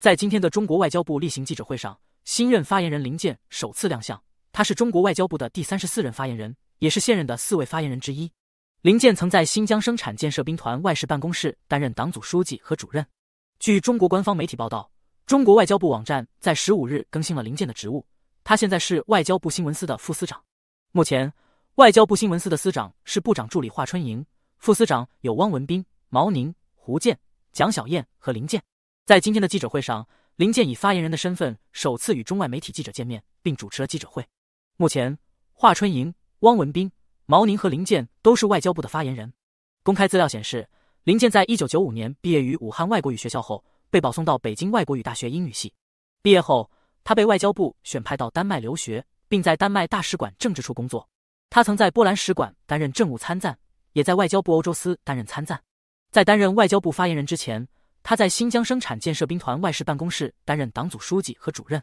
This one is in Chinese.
在今天的中国外交部例行记者会上，新任发言人林健首次亮相。他是中国外交部的第三十四任发言人，也是现任的四位发言人之一。林健曾在新疆生产建设兵团外事办公室担任党组书记和主任。据中国官方媒体报道，中国外交部网站在十五日更新了林健的职务，他现在是外交部新闻司的副司长。目前，外交部新闻司的司长是部长助理华春莹，副司长有汪文斌、毛宁、胡健、蒋小燕和林健。在今天的记者会上，林健以发言人的身份首次与中外媒体记者见面，并主持了记者会。目前，华春莹、汪文斌、毛宁和林健都是外交部的发言人。公开资料显示，林健在一九九五年毕业于武汉外国语学校后，被保送到北京外国语大学英语系。毕业后，他被外交部选派到丹麦留学，并在丹麦大使馆政治处工作。他曾在波兰使馆担任政务参赞，也在外交部欧洲司担任参赞。在担任外交部发言人之前。他在新疆生产建设兵团外事办公室担任党组书记和主任。